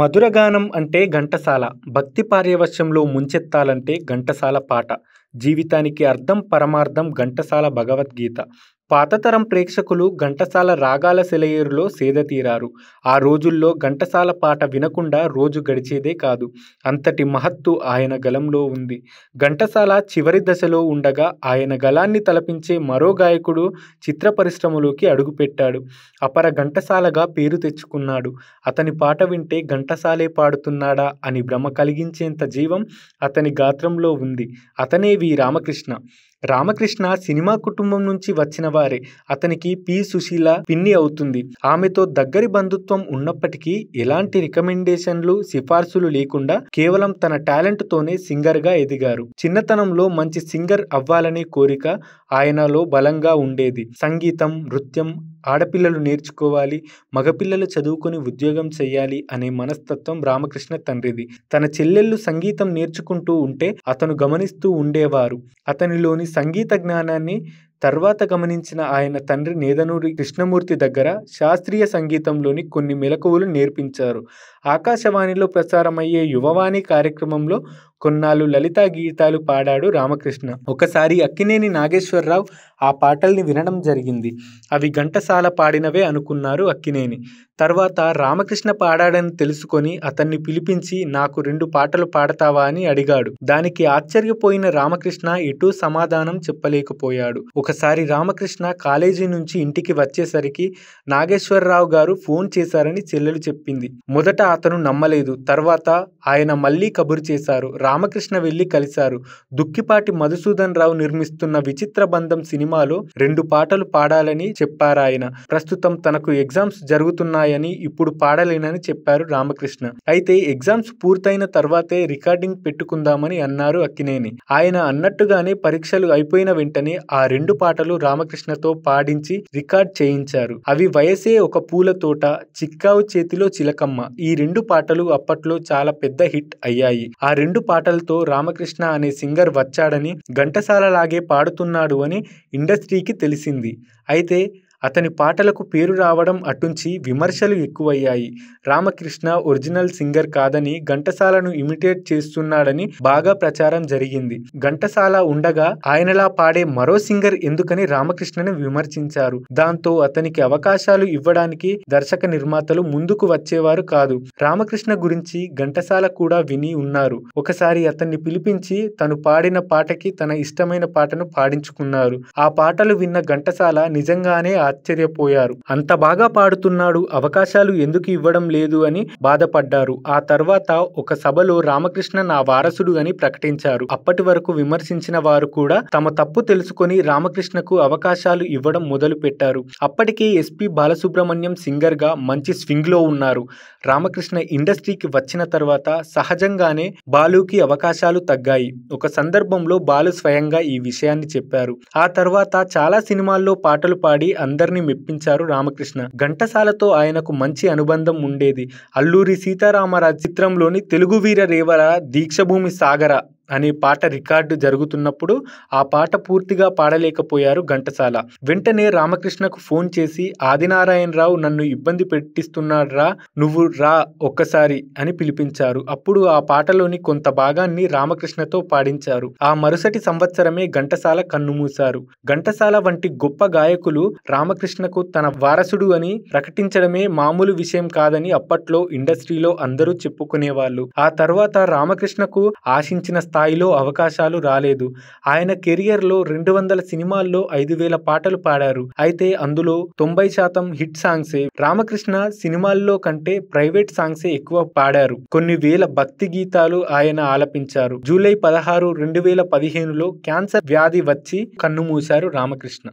మధురగానం అంటే ఘంటసాల భక్తి పార్యవశ్యంలో ముంచెత్తాలంటే ఘంటసాల పాట జీవితానికి అర్థం పరమార్థం ఘంటసాల భగవద్గీత పాతతరం ప్రేక్షకులు ఘంటసాల రాగాల సెలయేరులో సేదతీరారు ఆ రోజుల్లో ఘంటసాల పాట వినకుండా రోజు గడిచేదే కాదు అంతటి మహత్తు ఆయన గలంలో ఉంది ఘంటసాల చివరి దశలో ఉండగా ఆయన గలాన్ని తలపించే మరో గాయకుడు చిత్ర పరిశ్రమలోకి అడుగుపెట్టాడు అపర ఘంటసాలగా పేరు తెచ్చుకున్నాడు అతని పాట వింటే ఘంటసాలే పాడుతున్నాడా అని భ్రమ కలిగించేంత జీవం అతని గాత్రంలో ఉంది అతనే వి రామకృష్ణ రామకృష్ణ సినిమా కుటుంబం నుంచి వచ్చిన వారే అతనికి పి సుశీల పిన్ని అవుతుంది ఆమెతో దగ్గరి బంధుత్వం ఉన్నప్పటికీ ఎలాంటి రికమెండేషన్లు సిఫార్సులు లేకుండా కేవలం తన టాలెంట్ తోనే సింగర్ గా ఎదిగారు చిన్నతనంలో మంచి సింగర్ అవ్వాలనే కోరిక ఆయనలో బలంగా ఉండేది సంగీతం నృత్యం ఆడపిల్లలు నేర్చుకోవాలి మగపిల్లలు చదువుకొని ఉద్యోగం చేయాలి అనే మనస్తత్వం రామకృష్ణ తండ్రిది తన చెల్లెళ్ళు సంగీతం నేర్చుకుంటూ ఉంటే అతను గమనిస్తూ ఉండేవారు అతనిలోని సంగీత జ్ఞానాన్ని తర్వాత గమనించిన ఆయన తండ్రి నేదనూరి కృష్ణమూర్తి దగ్గర శాస్త్రీయ సంగీతంలోని కొన్ని మెలకువలు నేర్పించారు ఆకాశవాణిలో ప్రసారమయ్యే యువవాణి కార్యక్రమంలో కొన్నాళ్ళు లలిత గీతాలు పాడాడు రామకృష్ణ ఒకసారి అక్కినేని నాగేశ్వరరావు ఆ పాటల్ని వినడం జరిగింది అవి ఘంటసాల పాడినవే అనుకున్నారు అక్కినేని తర్వాత రామకృష్ణ పాడాడని తెలుసుకొని అతన్ని పిలిపించి నాకు రెండు పాటలు పాడతావా అని అడిగాడు దానికి ఆశ్చర్యపోయిన రామకృష్ణ ఎటూ సమాధానం చెప్పలేకపోయాడు ఒకసారి రామకృష్ణ కాలేజీ నుంచి ఇంటికి వచ్చేసరికి నాగేశ్వరరావు గారు ఫోన్ చేశారని చెల్లెలు చెప్పింది మొదట అతను నమ్మలేదు తర్వాత ఆయన మళ్ళీ కబురు చేశారు రామకృష్ణ వెళ్లి కలిశారు దుక్కిపాటి మధుసూదన్ రావు నిర్మిస్తున్న విచిత్ర బంధం సినిమాలో రెండు పాటలు పాడాలని చెప్పారాయన ప్రస్తుతం తనకు ఎగ్జామ్స్ జరుగుతున్నాయని ఇప్పుడు పాడలేనని చెప్పారు రామకృష్ణ అయితే ఎగ్జామ్స్ పూర్తయిన తర్వాతే రికార్డింగ్ పెట్టుకుందామని అన్నారు అక్కినేని ఆయన అన్నట్టుగానే పరీక్షలు అయిపోయిన వెంటనే ఆ రెండు పాటలు రామకృష్ణతో పాడించి రికార్డ్ చేయించారు అవి వయసే ఒక పూల తోట చిక్కావు చేతిలో చిలకమ్మ ఈ రెండు పాటలు అప్పట్లో చాలా పెద్ద హిట్ అయ్యాయి ఆ రెండు పాట పాటలతో రామకృష్ణ అనే సింగర్ వచ్చాడని ఘంటసాలలాగే పాడుతున్నాడు అని ఇండస్ట్రీకి తెలిసింది అయితే అతని పాటలకు పేరు రావడం అటుంచి విమర్శలు ఎక్కువయ్యాయి రామకృష్ణ ఒరిజినల్ సింగర్ కాదని ఘంటసాలను ఇమిటేట్ చేస్తున్నాడని బాగా ప్రచారం జరిగింది ఘంటసాల ఉండగా ఆయనలా పాడే మరో సింగర్ ఎందుకని రామకృష్ణను విమర్శించారు దాంతో అతనికి అవకాశాలు ఇవ్వడానికి దర్శక నిర్మాతలు ముందుకు వచ్చేవారు కాదు రామకృష్ణ గురించి ఘంటసాల కూడా విని ఉన్నారు ఒకసారి అతన్ని పిలిపించి తను పాడిన పాటకి తన ఇష్టమైన పాటను పాడించుకున్నారు ఆ పాటలు విన్న ఘంటసాల నిజంగానే ఆశ్చర్యపోయారు అంత బాగా పాడుతున్నాడు అవకాశాలు ఎందుకు ఇవ్వడం లేదు అని బాధపడ్డారు ఆ తర్వాత ఒక సభలో రామకృష్ణ నా వారసుడు అని ప్రకటించారు అప్పటి వరకు విమర్శించిన వారు కూడా తమ తప్పు తెలుసుకొని రామకృష్ణకు అవకాశాలు ఇవ్వడం మొదలు పెట్టారు అప్పటికే ఎస్పి బాలసుబ్రహ్మణ్యం సింగర్ గా మంచి స్వింగ్ లో ఉన్నారు రామకృష్ణ ఇండస్ట్రీకి వచ్చిన తర్వాత సహజంగానే బాలుకి అవకాశాలు తగ్గాయి ఒక సందర్భంలో బాలు స్వయంగా ఈ విషయాన్ని చెప్పారు ఆ తర్వాత చాలా సినిమాల్లో పాటలు పాడి అంద అందరినీ మెప్పించారు రామకృష్ణ ఘంటసాలతో ఆయనకు మంచి అనుబంధం ఉండేది అల్లూరి సీతారామరాజు చిత్రంలోని తెలుగు వీర రేవర దీక్షభూమి సాగర అనే పాట రికార్డు జరుగుతున్నప్పుడు ఆ పాట పూర్తిగా పాడలేకపోయారు ఘంటసాల వెంటనే రామకృష్ణకు ఫోన్ చేసి ఆదినారాయణరావు నన్ను ఇబ్బంది రా నువ్వు రా ఒక్కసారి అని పిలిపించారు అప్పుడు ఆ పాటలోని కొంత భాగాన్ని రామకృష్ణతో పాడించారు ఆ మరుసటి సంవత్సరమే ఘంటసాల కన్నుమూశారు ఘంటసాల వంటి గొప్ప గాయకులు రామకృష్ణకు తన వారసుడు అని ప్రకటించడమే మామూలు విషయం కాదని అప్పట్లో ఇండస్ట్రీలో అందరూ చెప్పుకునేవాళ్ళు ఆ తర్వాత రామకృష్ణకు ఆశించిన స్థాయి స్థాయిలో అవకాశాలు రాలేదు ఆయన కెరియర్లో రెండు వందల సినిమాల్లో ఐదు వేల పాటలు పాడారు అయితే అందులో తొంభై శాతం హిట్ సాంగ్సే రామకృష్ణ సినిమాల్లో కంటే ప్రైవేట్ సాంగ్సే ఎక్కువ పాడారు కొన్ని వేల భక్తి గీతాలు ఆయన ఆలపించారు జూలై పదహారు రెండు వేల పదిహేనులో క్యాన్సర్ వ్యాధి వచ్చి కన్నుమూశారు రామకృష్ణ